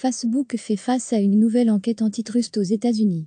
Facebook fait face à une nouvelle enquête antitrust aux États-Unis.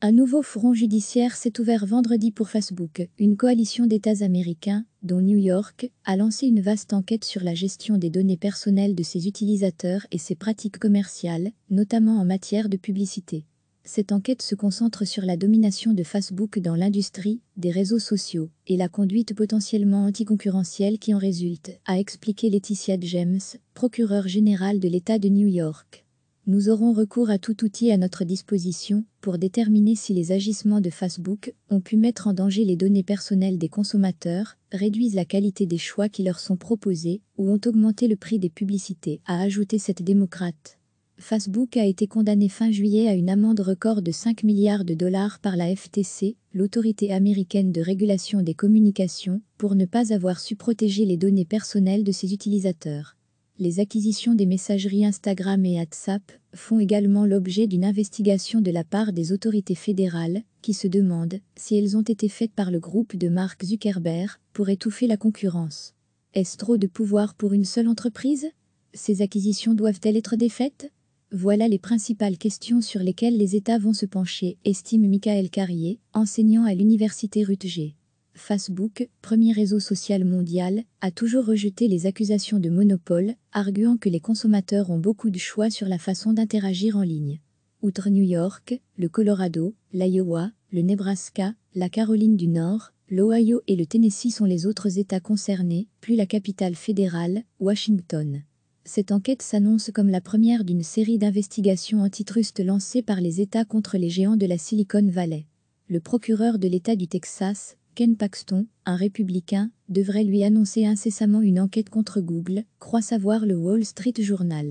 Un nouveau front judiciaire s'est ouvert vendredi pour Facebook. Une coalition d'États américains, dont New York, a lancé une vaste enquête sur la gestion des données personnelles de ses utilisateurs et ses pratiques commerciales, notamment en matière de publicité. Cette enquête se concentre sur la domination de Facebook dans l'industrie des réseaux sociaux et la conduite potentiellement anticoncurrentielle qui en résulte, a expliqué Laetitia James, procureure générale de l'État de New York. Nous aurons recours à tout outil à notre disposition pour déterminer si les agissements de Facebook ont pu mettre en danger les données personnelles des consommateurs, réduisent la qualité des choix qui leur sont proposés ou ont augmenté le prix des publicités, a ajouté cette démocrate. Facebook a été condamné fin juillet à une amende record de 5 milliards de dollars par la FTC, l'autorité américaine de régulation des communications, pour ne pas avoir su protéger les données personnelles de ses utilisateurs. Les acquisitions des messageries Instagram et WhatsApp font également l'objet d'une investigation de la part des autorités fédérales, qui se demandent si elles ont été faites par le groupe de Mark Zuckerberg pour étouffer la concurrence. Est-ce trop de pouvoir pour une seule entreprise Ces acquisitions doivent-elles être défaites voilà les principales questions sur lesquelles les États vont se pencher, estime Michael Carrier, enseignant à l'université Rutger. Facebook, premier réseau social mondial, a toujours rejeté les accusations de monopole, arguant que les consommateurs ont beaucoup de choix sur la façon d'interagir en ligne. Outre New York, le Colorado, l'Iowa, le Nebraska, la Caroline du Nord, l'Ohio et le Tennessee sont les autres États concernés, plus la capitale fédérale, Washington. Cette enquête s'annonce comme la première d'une série d'investigations antitrust lancées par les États contre les géants de la Silicon Valley. Le procureur de l'État du Texas, Ken Paxton, un républicain, devrait lui annoncer incessamment une enquête contre Google, croit savoir le Wall Street Journal.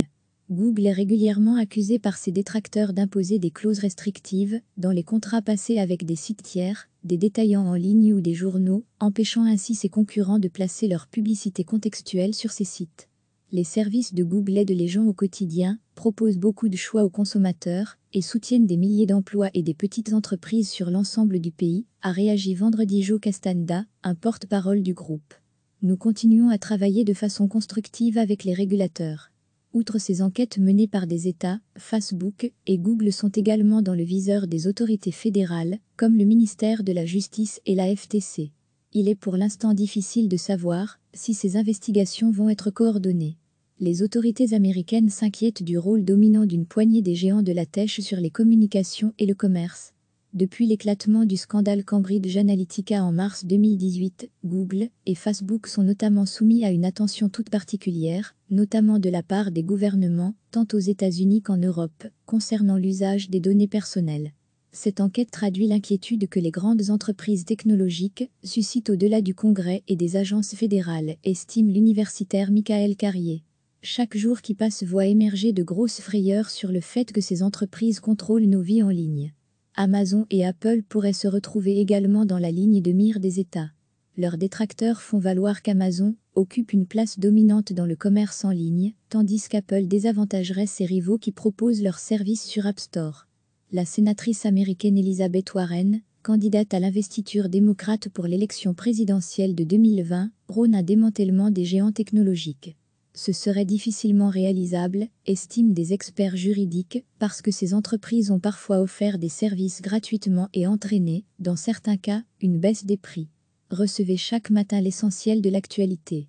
Google est régulièrement accusé par ses détracteurs d'imposer des clauses restrictives dans les contrats passés avec des sites tiers, des détaillants en ligne ou des journaux, empêchant ainsi ses concurrents de placer leur publicité contextuelle sur ces sites les services de Google aident les gens au quotidien, proposent beaucoup de choix aux consommateurs et soutiennent des milliers d'emplois et des petites entreprises sur l'ensemble du pays, a réagi vendredi Joe Castanda, un porte-parole du groupe. Nous continuons à travailler de façon constructive avec les régulateurs. Outre ces enquêtes menées par des États, Facebook et Google sont également dans le viseur des autorités fédérales, comme le ministère de la Justice et la FTC. Il est pour l'instant difficile de savoir si ces investigations vont être coordonnées les autorités américaines s'inquiètent du rôle dominant d'une poignée des géants de la tech sur les communications et le commerce. Depuis l'éclatement du scandale Cambridge Analytica en mars 2018, Google et Facebook sont notamment soumis à une attention toute particulière, notamment de la part des gouvernements, tant aux États-Unis qu'en Europe, concernant l'usage des données personnelles. Cette enquête traduit l'inquiétude que les grandes entreprises technologiques suscitent au-delà du Congrès et des agences fédérales, estime l'universitaire Michael Carrier. Chaque jour qui passe voit émerger de grosses frayeurs sur le fait que ces entreprises contrôlent nos vies en ligne. Amazon et Apple pourraient se retrouver également dans la ligne de mire des États. Leurs détracteurs font valoir qu'Amazon occupe une place dominante dans le commerce en ligne, tandis qu'Apple désavantagerait ses rivaux qui proposent leurs services sur App Store. La sénatrice américaine Elizabeth Warren, candidate à l'investiture démocrate pour l'élection présidentielle de 2020, prône un démantèlement des géants technologiques ce serait difficilement réalisable, estiment des experts juridiques, parce que ces entreprises ont parfois offert des services gratuitement et entraîné, dans certains cas, une baisse des prix. Recevez chaque matin l'essentiel de l'actualité.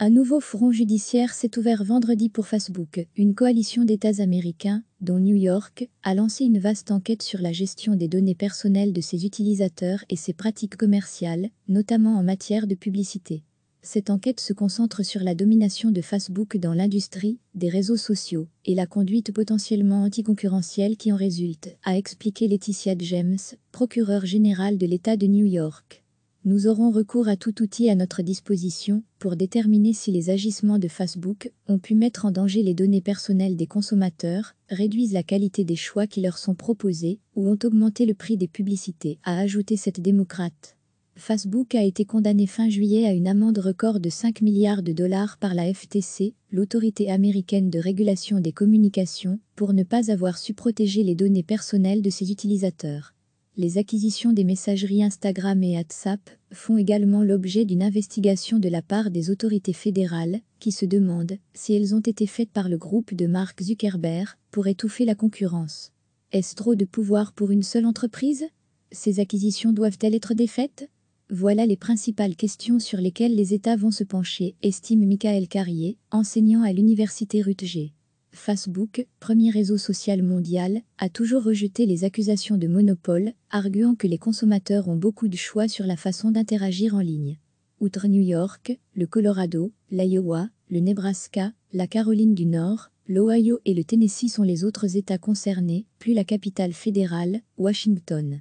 Un nouveau front judiciaire s'est ouvert vendredi pour Facebook. Une coalition d'États américains, dont New York, a lancé une vaste enquête sur la gestion des données personnelles de ses utilisateurs et ses pratiques commerciales, notamment en matière de publicité. Cette enquête se concentre sur la domination de Facebook dans l'industrie des réseaux sociaux et la conduite potentiellement anticoncurrentielle qui en résulte, a expliqué Laetitia James, procureure générale de l'État de New York. Nous aurons recours à tout outil à notre disposition pour déterminer si les agissements de Facebook ont pu mettre en danger les données personnelles des consommateurs, réduisent la qualité des choix qui leur sont proposés ou ont augmenté le prix des publicités, a ajouté cette démocrate. Facebook a été condamné fin juillet à une amende record de 5 milliards de dollars par la FTC, l'autorité américaine de régulation des communications, pour ne pas avoir su protéger les données personnelles de ses utilisateurs. Les acquisitions des messageries Instagram et WhatsApp font également l'objet d'une investigation de la part des autorités fédérales, qui se demandent si elles ont été faites par le groupe de Mark Zuckerberg pour étouffer la concurrence. Est-ce trop de pouvoir pour une seule entreprise Ces acquisitions doivent-elles être défaites voilà les principales questions sur lesquelles les États vont se pencher, estime Michael Carrier, enseignant à l'université Rutger. Facebook, premier réseau social mondial, a toujours rejeté les accusations de monopole, arguant que les consommateurs ont beaucoup de choix sur la façon d'interagir en ligne. Outre New York, le Colorado, l'Iowa, le Nebraska, la Caroline du Nord, l'Ohio et le Tennessee sont les autres États concernés, plus la capitale fédérale, Washington.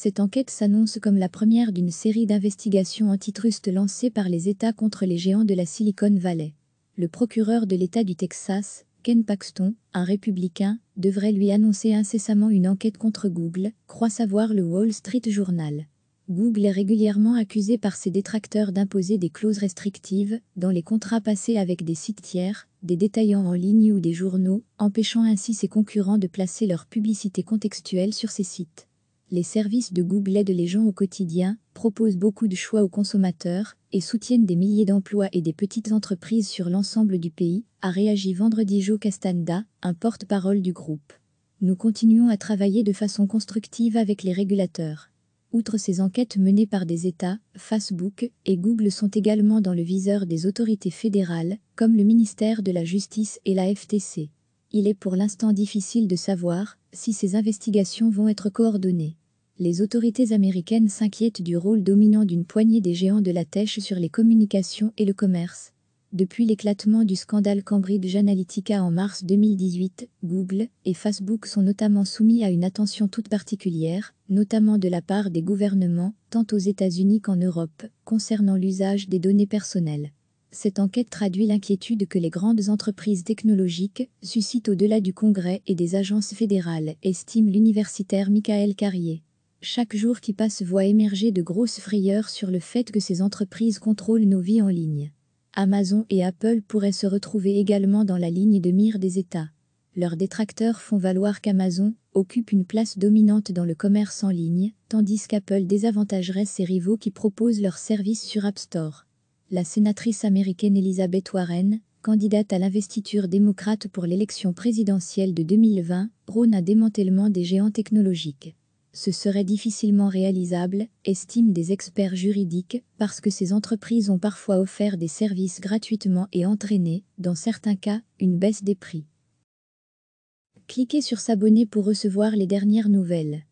Cette enquête s'annonce comme la première d'une série d'investigations antitrust lancées par les États contre les géants de la Silicon Valley. Le procureur de l'État du Texas, Ken Paxton, un républicain, devrait lui annoncer incessamment une enquête contre Google, croit savoir le Wall Street Journal. Google est régulièrement accusé par ses détracteurs d'imposer des clauses restrictives dans les contrats passés avec des sites tiers, des détaillants en ligne ou des journaux, empêchant ainsi ses concurrents de placer leur publicité contextuelle sur ces sites les services de Google aident Les gens au quotidien proposent beaucoup de choix aux consommateurs et soutiennent des milliers d'emplois et des petites entreprises sur l'ensemble du pays, a réagi vendredi Joe Castanda, un porte-parole du groupe. Nous continuons à travailler de façon constructive avec les régulateurs. Outre ces enquêtes menées par des États, Facebook et Google sont également dans le viseur des autorités fédérales, comme le ministère de la Justice et la FTC. Il est pour l'instant difficile de savoir si ces investigations vont être coordonnées les autorités américaines s'inquiètent du rôle dominant d'une poignée des géants de la tech sur les communications et le commerce. Depuis l'éclatement du scandale Cambridge Analytica en mars 2018, Google et Facebook sont notamment soumis à une attention toute particulière, notamment de la part des gouvernements, tant aux États-Unis qu'en Europe, concernant l'usage des données personnelles. Cette enquête traduit l'inquiétude que les grandes entreprises technologiques suscitent au-delà du Congrès et des agences fédérales, estime l'universitaire Michael Carrier. Chaque jour qui passe voit émerger de grosses frayeurs sur le fait que ces entreprises contrôlent nos vies en ligne. Amazon et Apple pourraient se retrouver également dans la ligne de mire des États. Leurs détracteurs font valoir qu'Amazon occupe une place dominante dans le commerce en ligne, tandis qu'Apple désavantagerait ses rivaux qui proposent leurs services sur App Store. La sénatrice américaine Elizabeth Warren, candidate à l'investiture démocrate pour l'élection présidentielle de 2020, prône un démantèlement des géants technologiques ce serait difficilement réalisable, estiment des experts juridiques, parce que ces entreprises ont parfois offert des services gratuitement et entraîné, dans certains cas, une baisse des prix. Cliquez sur s'abonner pour recevoir les dernières nouvelles.